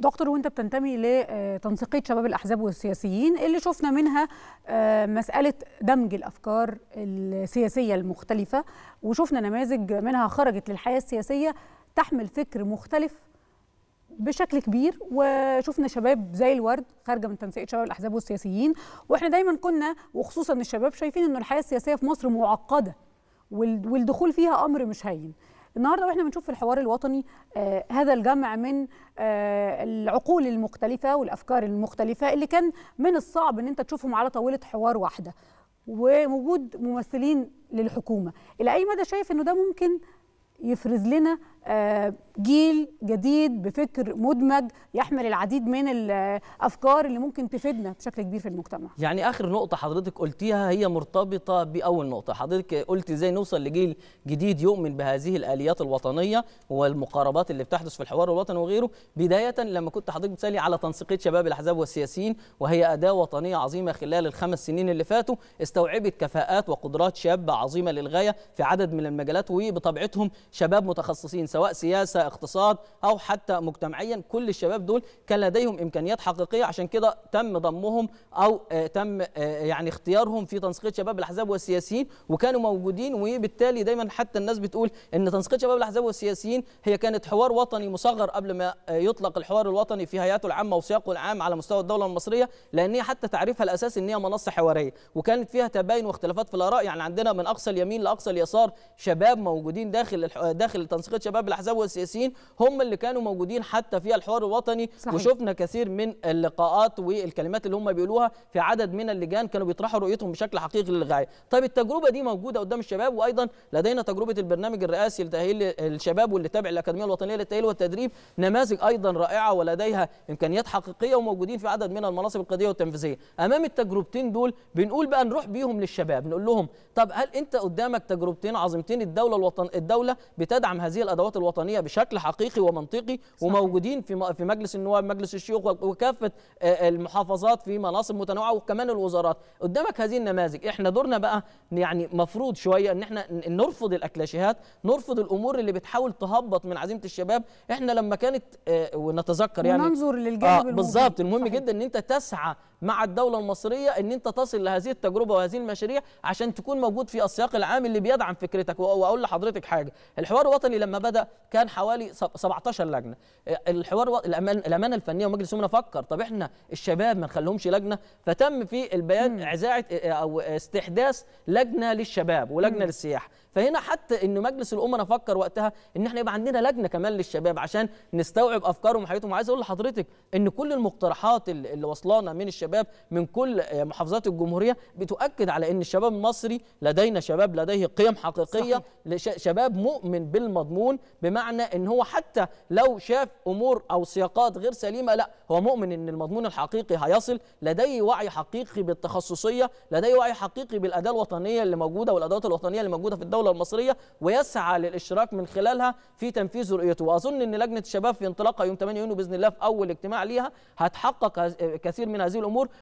دكتور وانت بتنتمي لتنسيقيه آه، شباب الاحزاب والسياسيين اللي شفنا منها آه، مساله دمج الافكار السياسيه المختلفه وشفنا نماذج منها خرجت للحياه السياسيه تحمل فكر مختلف بشكل كبير وشفنا شباب زي الورد خارجه من تنسيق شباب الاحزاب والسياسيين واحنا دايما كنا وخصوصا الشباب شايفين ان الحياه السياسيه في مصر معقده والدخول فيها امر مش هين النهارده واحنا بنشوف في الحوار الوطني آه هذا الجمع من آه العقول المختلفه والافكار المختلفه اللي كان من الصعب ان انت تشوفهم على طاوله حوار واحده ووجود ممثلين للحكومه الى اي مدى شايف انه ده ممكن يفرز لنا آه، جيل جديد بفكر مدمج يحمل العديد من الافكار اللي ممكن تفيدنا بشكل كبير في المجتمع. يعني اخر نقطه حضرتك قلتيها هي مرتبطه باول نقطه، حضرتك قلت ازاي نوصل لجيل جديد يؤمن بهذه الاليات الوطنيه والمقاربات اللي بتحدث في الحوار الوطني وغيره، بدايه لما كنت حضرتك بتسالي على تنسيقيه شباب الاحزاب والسياسيين وهي اداه وطنيه عظيمه خلال الخمس سنين اللي فاتوا استوعبت كفاءات وقدرات شابه عظيمه للغايه في عدد من المجالات وبطبيعتهم شباب متخصصين سواء سياسه اقتصاد او حتى مجتمعيا كل الشباب دول كان لديهم امكانيات حقيقيه عشان كده تم ضمهم او آه، تم آه، يعني اختيارهم في تنسيقيه شباب الاحزاب والسياسيين وكانوا موجودين وبالتالي دايما حتى الناس بتقول ان تنسيقيه شباب الاحزاب والسياسيين هي كانت حوار وطني مصغر قبل ما آه، يطلق الحوار الوطني في هياته العامه وسياقه العام على مستوى الدوله المصريه لان هي حتى تعريفها الاساسي ان هي منصه حواريه وكانت فيها تباين واختلافات في الاراء يعني عندنا من اقصى اليمين لاقصى اليسار شباب موجودين داخل الحوار داخل تنسيقيه شباب الاحزاب والسياسيين هم اللي كانوا موجودين حتى في الحوار الوطني صحيح. وشفنا كثير من اللقاءات والكلمات اللي هم بيقولوها في عدد من اللجان كانوا بيطرحوا رؤيتهم بشكل حقيقي للغايه طيب التجربه دي موجوده قدام الشباب وايضا لدينا تجربه البرنامج الرئاسي لتاهيل الشباب واللي تابع الاكاديميه الوطنيه للتاهيل والتدريب نماذج ايضا رائعه ولديها امكانيات حقيقيه وموجودين في عدد من المناصب القياديه والتنفيذيه امام التجربتين دول بنقول بقى نروح بيهم للشباب نقول لهم طب هل انت قدامك تجربتين عظيمتين الدوله الوطن الدوله بتدعم هذه الادوات الوطنيه بشكل حقيقي ومنطقي صحيح. وموجودين في في مجلس النواب مجلس الشيوخ وكافه المحافظات في مناصب متنوعه وكمان الوزارات قدامك هذه النماذج احنا دورنا بقى يعني مفروض شويه ان احنا نرفض الاكلاشيهات نرفض الامور اللي بتحاول تهبط من عزيمه الشباب احنا لما كانت ونتذكر يعني وننظر للجانب آه بالظبط المهم صحيح. جدا ان انت تسعى مع الدوله المصريه ان انت تصل لهذه التجربه وهذه المشاريع عشان تكون موجود في السياق العام اللي بيدعم فكرتك واقول لحضرتك حاجه الحوار الوطني لما بدا كان حوالي 17 لجنه آه، الحوار و... الامانه الفنيه ومجلس الامه فكر طب احنا الشباب ما نخليهمش لجنه فتم في البيان اعزاعه آه، او استحداث لجنه للشباب ولجنه للسياحه فهنا حتى ان مجلس الامه فكر وقتها ان احنا يبقى عندنا لجنه كمان للشباب عشان نستوعب افكارهم وحياتهم وعايز اقول لحضرتك ان كل المقترحات اللي واصلانا من الشباب الشباب من كل آه، محافظات الجمهوريه بتؤكد على ان الشباب المصري لدينا شباب لديه قيم حقيقيه صحيح. شباب مؤمن بالمضمون بمعنى ان هو حتى لو شاف امور او سياقات غير سليمه لا هو مؤمن ان المضمون الحقيقي هيصل لديه وعي حقيقي بالتخصصيه لديه وعي حقيقي بالاداه الوطنيه اللي موجوده والادوات الوطنيه اللي موجوده في الدوله المصريه ويسعى للاشتراك من خلالها في تنفيذ رؤيته واظن ان لجنه الشباب في انطلاقها يوم 8 يونيو باذن الله في اول اجتماع ليها هتحقق آه، كثير من هذه الامور